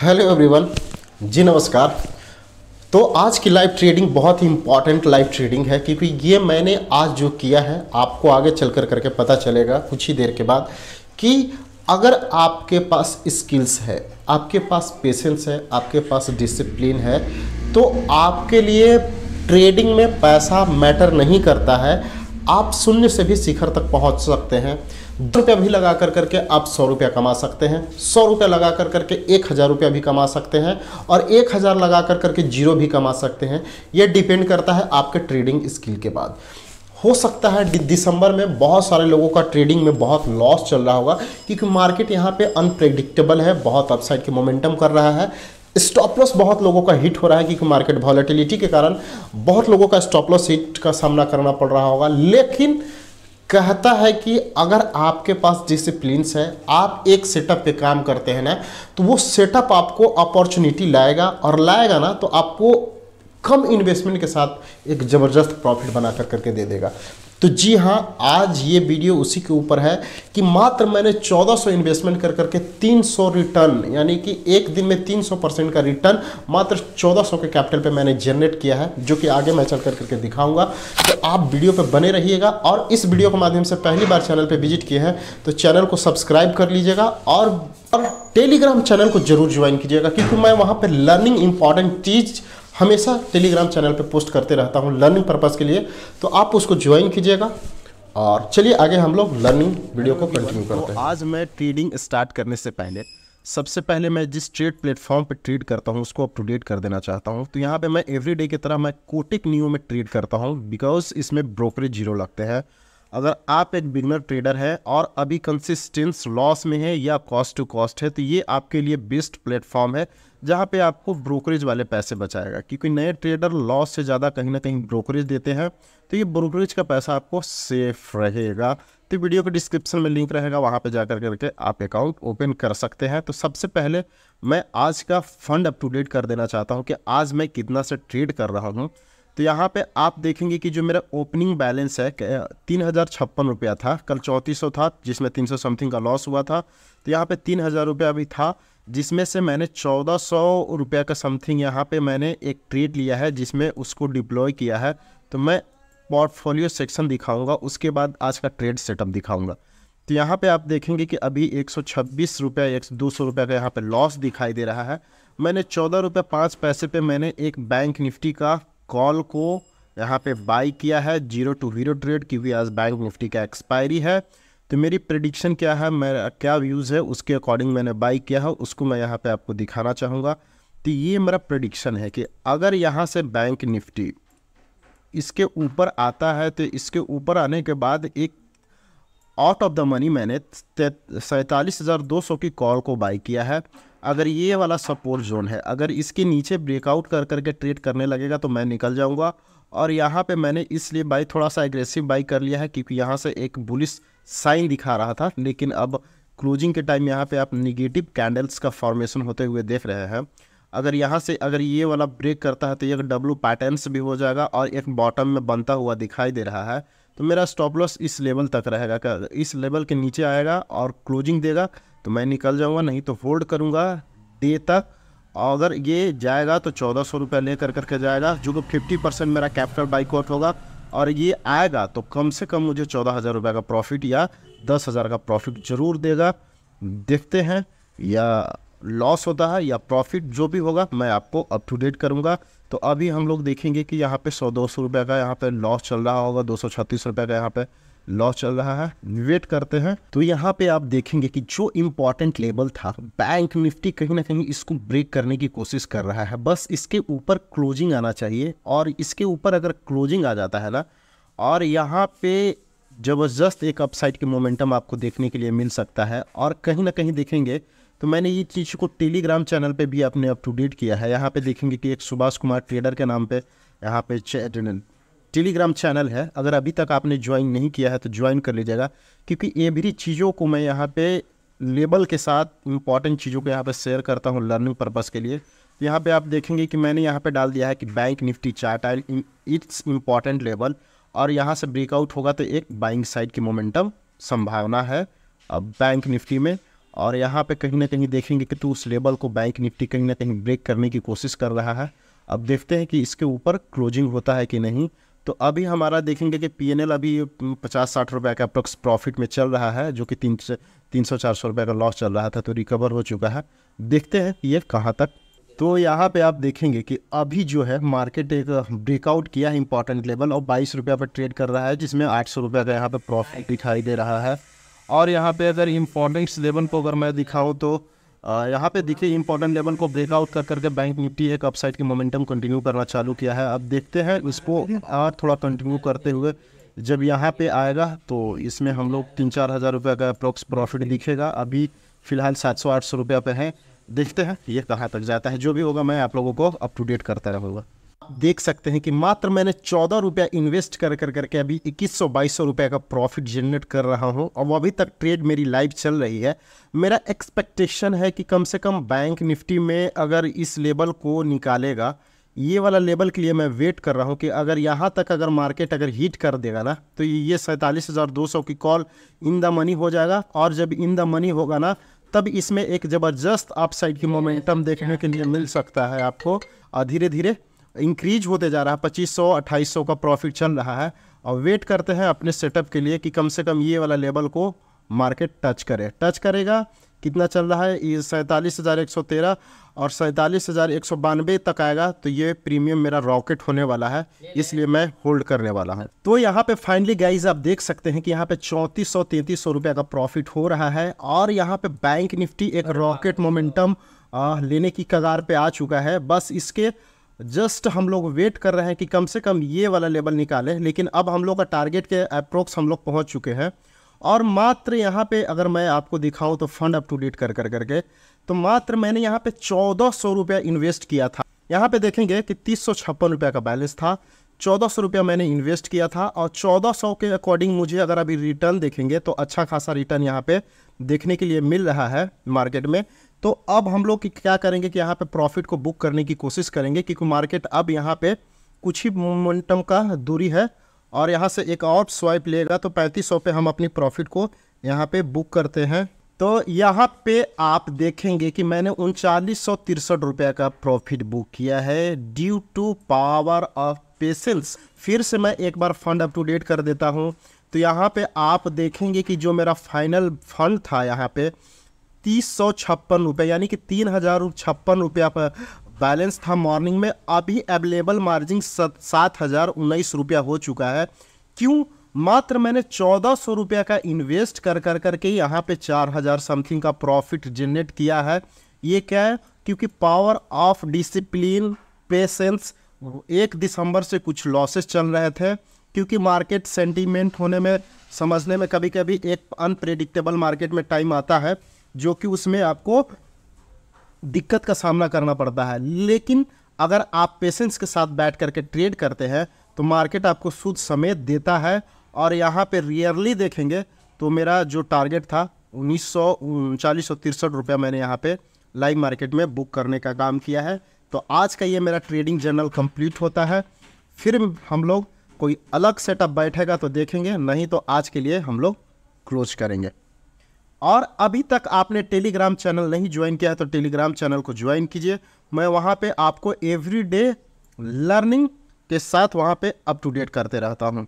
hello everyone जी नमस्कार तो आज की लाइव ट्रेडिंग बहुत ही इंपॉर्टेंट लाइव ट्रेडिंग है क्योंकि ये मैंने आज जो किया है आपको आगे चल कर करके पता चलेगा कुछ ही देर के बाद कि अगर आपके पास स्किल्स है आपके पास पेशेंस है आपके पास डिसिप्लिन है तो आपके लिए ट्रेडिंग में पैसा मैटर नहीं करता है आप शून्य से भी शिखर तक पहुंच सकते हैं दो रुपया भी लगा कर करके आप सौ रुपया कमा सकते हैं सौ रुपया लगा कर करके एक हज़ार रुपया भी कमा सकते हैं और एक हज़ार लगा कर करके जीरो भी कमा सकते हैं ये डिपेंड करता है आपके ट्रेडिंग स्किल के बाद हो सकता है दिसंबर में बहुत सारे लोगों का ट्रेडिंग में बहुत लॉस चल रहा होगा क्योंकि मार्केट यहाँ पे अनप्रेडिक्टेबल है बहुत अपसाइड के मोमेंटम कर रहा है स्टॉप लॉस बहुत लोगों का हिट हो रहा है क्योंकि मार्केट वॉलेटिलिटी के कारण बहुत लोगों का स्टॉप लॉस हिट का सामना करना पड़ रहा होगा लेकिन कहता है कि अगर आपके पास डिसिप्लिन्स है आप एक सेटअप पे काम करते हैं ना तो वो सेटअप आपको अपॉर्चुनिटी लाएगा और लाएगा ना तो आपको कम इन्वेस्टमेंट के साथ एक ज़बरदस्त प्रॉफिट बना कर करके दे देगा तो जी हाँ आज ये वीडियो उसी के ऊपर है कि मात्र मैंने 1400 इन्वेस्टमेंट कर करके 300 रिटर्न यानी कि एक दिन में 300 परसेंट का रिटर्न मात्र 1400 के कैपिटल पे मैंने जनरेट किया है जो कि आगे मैं चल कर करके दिखाऊंगा तो आप वीडियो पे बने रहिएगा और इस वीडियो के माध्यम से पहली बार चैनल पर विजिट किए हैं तो चैनल को सब्सक्राइब कर लीजिएगा और टेलीग्राम चैनल को जरूर ज्वाइन कीजिएगा क्योंकि मैं वहाँ पर लर्निंग इंपॉर्टेंट चीज़ हमेशा टेलीग्राम चैनल पे पोस्ट करते रहता हूँ लर्निंग पर्पज़ के लिए तो आप उसको ज्वाइन कीजिएगा और चलिए आगे हम लोग लर्निंग वीडियो को कंटिन्यू तो करते हैं आज मैं ट्रेडिंग स्टार्ट करने से पहले सबसे पहले मैं जिस ट्रेड प्लेटफॉर्म पर ट्रेड करता हूँ उसको अपटूडेट कर देना चाहता हूँ तो यहाँ पे मैं एवरीडे की तरह मैं कोटिक न्यू में ट्रेड करता हूँ बिकॉज इसमें ब्रोकरेज जीरो लगते हैं अगर आप एक बिगनर ट्रेडर हैं और अभी कंसिस्टेंस लॉस में है या कॉस्ट टू कॉस्ट है तो ये आपके लिए बेस्ट प्लेटफॉर्म है जहाँ पे आपको ब्रोकरेज वाले पैसे बचाएगा क्योंकि नए ट्रेडर लॉस से ज़्यादा कहीं ना कहीं ब्रोकरेज देते हैं तो ये ब्रोकरेज का पैसा आपको सेफ रहेगा तो वीडियो के डिस्क्रिप्शन में लिंक रहेगा वहाँ पे जाकर करके आप अकाउंट ओपन कर सकते हैं तो सबसे पहले मैं आज का फंड अप टू डेट कर देना चाहता हूँ कि आज मैं कितना से ट्रेड कर रहा हूँ तो यहाँ पे आप देखेंगे कि जो मेरा ओपनिंग बैलेंस है तीन हज़ार छप्पन रुपया था कल चौंतीस सौ था जिसमें तीन सौ समथिंग का लॉस हुआ था तो यहाँ पे तीन हज़ार रुपया अभी था जिसमें से मैंने चौदह सौ रुपया का समथिंग यहाँ पे मैंने एक ट्रेड लिया है जिसमें उसको डिप्लॉय किया है तो मैं पोर्टफोलियो सेक्शन दिखाऊँगा उसके बाद आज का ट्रेड सेटअप दिखाऊँगा तो यहाँ पर आप देखेंगे कि अभी एक सौ छब्बीस रुपया एक दो सौ रुपये का यहाँ पर लॉस दिखाई दे रहा है मैंने चौदह रुपये पाँच पैसे पे मैंने एक बैंक निफ्टी का कॉल को यहाँ पे बाई किया है जीरो टू जीरो ट्रेड क्योंकि आज बैंक निफ्टी का एक्सपायरी है तो मेरी प्रडिक्शन क्या है मेरा क्या व्यूज़ है उसके अकॉर्डिंग मैंने बाई किया है उसको मैं यहाँ पे आपको दिखाना चाहूँगा तो ये मेरा प्रडिक्शन है कि अगर यहाँ से बैंक निफ्टी इसके ऊपर आता है तो इसके ऊपर आने के बाद एक आउट ऑफ द मनी मैंने सैंतालीस हज़ार दो सौ की कॉल को बाई किया है अगर ये वाला सपोर्ट जोन है अगर इसके नीचे ब्रेकआउट कर करके ट्रेड करने लगेगा तो मैं निकल जाऊँगा और यहाँ पे मैंने इसलिए बाई थोड़ा सा एग्रेसिव बाई कर लिया है क्योंकि यहाँ से एक बुलिस साइन दिखा रहा था लेकिन अब क्लोजिंग के टाइम यहाँ पे आप निगेटिव कैंडल्स का फॉर्मेशन होते हुए देख रहे हैं अगर यहाँ से अगर ये वाला ब्रेक करता है तो एक डब्लू पैटर्न्स भी हो जाएगा और एक बॉटम में बनता हुआ दिखाई दे रहा है तो मेरा स्टॉप लॉस इस लेवल तक रहेगा इस लेवल के नीचे आएगा और क्लोजिंग देगा तो मैं निकल जाऊँगा नहीं तो होल्ड करूँगा डे तक और अगर ये जाएगा तो चौदह सौ रुपया ले कर करके जाएगा जो कि फिफ्टी परसेंट मेरा कैपिटल बाइकआउट होगा और ये आएगा तो कम से कम मुझे चौदह हज़ार रुपये का प्रॉफिट या दस हज़ार का प्रॉफिट ज़रूर देगा देखते हैं या लॉस होता है या प्रॉफिट जो भी होगा मैं आपको अप टू डेट करूँगा तो अभी हम लोग देखेंगे कि यहाँ पे सौ दो सौ रुपये का यहाँ पे लॉस चल रहा होगा दो सौ छत्तीस रुपये का यहाँ पे लॉस चल रहा है वेट करते हैं तो यहाँ पे आप देखेंगे कि जो इम्पोर्टेंट लेवल था बैंक निफ्टी कहीं ना कहीं इसको ब्रेक करने की कोशिश कर रहा है बस इसके ऊपर क्लोजिंग आना चाहिए और इसके ऊपर अगर क्लोजिंग आ जाता है ना और यहाँ पे ज़बरदस्त एक अपसाइड के मोमेंटम आपको देखने के लिए मिल सकता है और कहीं ना कहीं देखेंगे तो मैंने ये चीज़ को टेलीग्राम चैनल पे भी अपने अप टू डेट किया है यहाँ पे देखेंगे कि एक सुभाष कुमार ट्रेडर के नाम पे यहाँ पे टेलीग्राम चैनल है अगर अभी तक आपने ज्वाइन नहीं किया है तो ज्वाइन कर लीजिएगा क्योंकि ये भी चीज़ों को मैं यहाँ पे लेबल के साथ इंपॉर्टेंट चीज़ों को यहाँ पर शेयर करता हूँ लर्निंग पर्पज़ के लिए तो यहाँ पर आप देखेंगे कि मैंने यहाँ पर डाल दिया है कि bank Nifty chart I it's important level और यहाँ से ब्रेकआउट होगा तो एक बाइंग साइड की मोमेंटम संभावना है अब बैंक निफ्टी में और यहाँ पे कहीं ना कहीं देखेंगे कि तो उस लेवल को बैंक निफ्टी कहीं ना कहीं ब्रेक करने की कोशिश कर रहा है अब देखते हैं कि इसके ऊपर क्लोजिंग होता है कि नहीं तो अभी हमारा देखेंगे कि पी अभी पचास साठ रुपये का अप्रोक्स प्रॉफिट में चल रहा है जो कि तीन तीन सौ चार सौ रुपये का लॉस चल रहा था तो रिकवर हो चुका है देखते हैं ये कहाँ तक तो यहाँ पे आप देखेंगे कि अभी जो है मार्केट एक ब्रेकआउट किया है इंपॉर्टेंट लेवल और बाईस रुपये पर ट्रेड कर रहा है जिसमें आठ सौ रुपये का यहाँ पर प्रॉफिट दिखाई दे रहा है और यहाँ पे अगर इम्पोर्टेंस लेवल को अगर मैं दिखाऊँ तो यहाँ पे देखिए इम्पोर्टेंट लेवल को ब्रेकआउट कर करके बैंक निफ्टी एक अपसाइड की मोमेंटम कंटिन्यू करना चालू किया है अब देखते हैं इसको और थोड़ा कंटिन्यू करते हुए जब यहाँ पे आएगा तो इसमें हम लोग तीन चार हज़ार रुपये का अप्रोक्स प्रॉफिट दिखेगा अभी फ़िलहाल सात सौ आठ सौ रुपये पे हैं देखते हैं ये कहाँ तक जाता है जो भी होगा मैं आप लोगों को अप टू डेट करता रहूँगा देख सकते हैं कि मात्र मैंने चौदह रुपया इन्वेस्ट कर कर करके अभी इक्कीस सौ बाईस सौ रुपया का प्रॉफिट जनरेट कर रहा हूँ और वो अभी तक ट्रेड मेरी लाइव चल रही है मेरा एक्सपेक्टेशन है कि कम से कम बैंक निफ्टी में अगर इस लेवल को निकालेगा ये वाला लेवल के लिए मैं वेट कर रहा हूँ कि अगर यहाँ तक अगर मार्केट अगर हीट कर देगा ना तो ये सैंतालीस हज़ार दो सौ की कॉल इन द मनी हो जाएगा और जब इन द मनी होगा ना तब इसमें एक ज़बरदस्त अपसाइड की मोमेंटम देखने के लिए मिल सकता है आपको धीरे धीरे इंक्रीज होते जा रहा है पच्चीस सौ अट्ठाईस सौ का प्रॉफिट चल रहा है और वेट करते हैं अपने सेटअप के लिए कि कम से कम ये वाला लेवल को मार्केट टच करे टच करेगा कितना चल रहा है ये सैंतालीस हज़ार एक सौ तेरह और सैंतालीस हज़ार एक सौ बानवे तक आएगा तो ये प्रीमियम मेरा रॉकेट होने वाला है इसलिए मैं होल्ड करने वाला हूँ तो यहाँ पे फाइनली गाइज आप देख सकते हैं कि यहाँ पे चौंतीस सौ तैंतीस सौ रुपये का प्रॉफिट हो रहा है और यहाँ पे बैंक निफ्टी एक रॉकेट मोमेंटम लेने की कगार पे आ चुका है बस इसके जस्ट हम लोग वेट कर रहे हैं कि कम से कम ये वाला लेवल निकाले लेकिन अब हम लोग का टारगेट के अप्रोक्स हम लोग पहुंच चुके हैं और मात्र यहाँ पे अगर मैं आपको दिखाऊं तो फंड अप टू डेट कर कर करके तो मात्र मैंने यहाँ पे चौदह सौ रुपया इन्वेस्ट किया था यहाँ पे देखेंगे कि तीस सौ छप्पन रुपया का बैलेंस था चौदह सौ रुपया मैंने इन्वेस्ट किया था और चौदह सौ के अकॉर्डिंग मुझे अगर अभी रिटर्न देखेंगे तो अच्छा खासा रिटर्न यहाँ पे देखने के लिए मिल रहा है मार्केट में तो अब हम लोग क्या करेंगे कि यहाँ पे प्रॉफिट को बुक करने की कोशिश करेंगे क्योंकि मार्केट अब यहाँ पे कुछ ही मोमेंटम का दूरी है और यहाँ से एक और स्वाइप लेगा तो पैंतीस सौ हम अपनी प्रॉफिट को यहाँ पे बुक करते हैं तो यहाँ पे आप देखेंगे कि मैंने उनचालीस सौ तिरसठ रुपये का प्रॉफिट बुक किया है due to power of patience फिर से मैं एक बार फंड अप टू डेट कर देता हूँ तो यहाँ पे आप देखेंगे कि जो मेरा फाइनल फंड था यहाँ पे तीस सौ छप्पन रुपये यानी कि तीन हज़ार छप्पन रुपया बैलेंस था मॉर्निंग में अभी अवेलेबल मार्जिन सात हज़ार उन्नीस रुपया हो चुका है क्यों मात्र मैंने चौदह सौ रुपया का इन्वेस्ट कर कर करके यहाँ पे चार हज़ार समथिंग का प्रॉफिट जनरेट किया है ये क्या है क्योंकि पावर ऑफ डिसिप्लिन पेशेंस एक दिसंबर से कुछ लॉसेस चल रहे थे क्योंकि मार्केट सेंटीमेंट होने में समझने में कभी कभी एक अनप्रेडिक्टेबल मार्केट में टाइम आता है जो कि उसमें आपको दिक्कत का सामना करना पड़ता है लेकिन अगर आप पेशेंस के साथ बैठ करके ट्रेड करते हैं तो मार्केट आपको सूद समेत देता है और यहाँ पे रियरली देखेंगे तो मेरा जो टारगेट था उन्नीस सौ चालीस सौ तिरसठ रुपया मैंने यहाँ पे लाइव मार्केट में बुक करने का काम किया है तो आज का ये मेरा ट्रेडिंग जर्नल कंप्लीट होता है फिर हम लोग कोई अलग सेटअप बैठेगा तो देखेंगे नहीं तो आज के लिए हम लोग क्लोज करेंगे और अभी तक आपने टेलीग्राम चैनल नहीं ज्वाइन किया है तो टेलीग्राम चैनल को ज्वाइन कीजिए मैं वहाँ पे आपको एवरी लर्निंग के साथ वहाँ पे अप टू डेट करते रहता हूँ